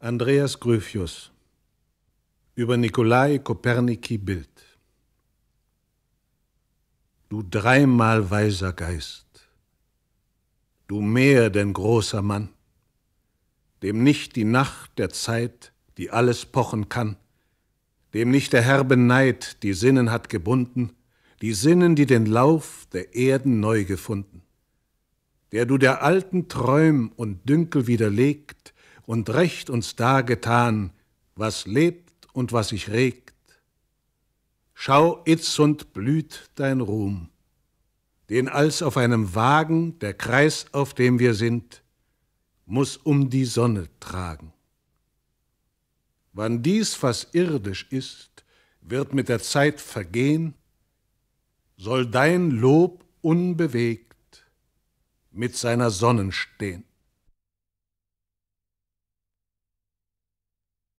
Andreas Gryphius über Nikolai Koperniki Bild Du dreimal weiser Geist, du mehr denn großer Mann, dem nicht die Nacht der Zeit, die alles pochen kann, dem nicht der herbe Neid die Sinnen hat gebunden, die Sinnen, die den Lauf der Erden neu gefunden, der du der alten Träum und Dünkel widerlegt, und recht uns dargetan, was lebt und was sich regt. Schau, itz und blüht dein Ruhm, den als auf einem Wagen der Kreis, auf dem wir sind, muß um die Sonne tragen. Wann dies, was irdisch ist, wird mit der Zeit vergehen, soll dein Lob unbewegt mit seiner Sonne stehen.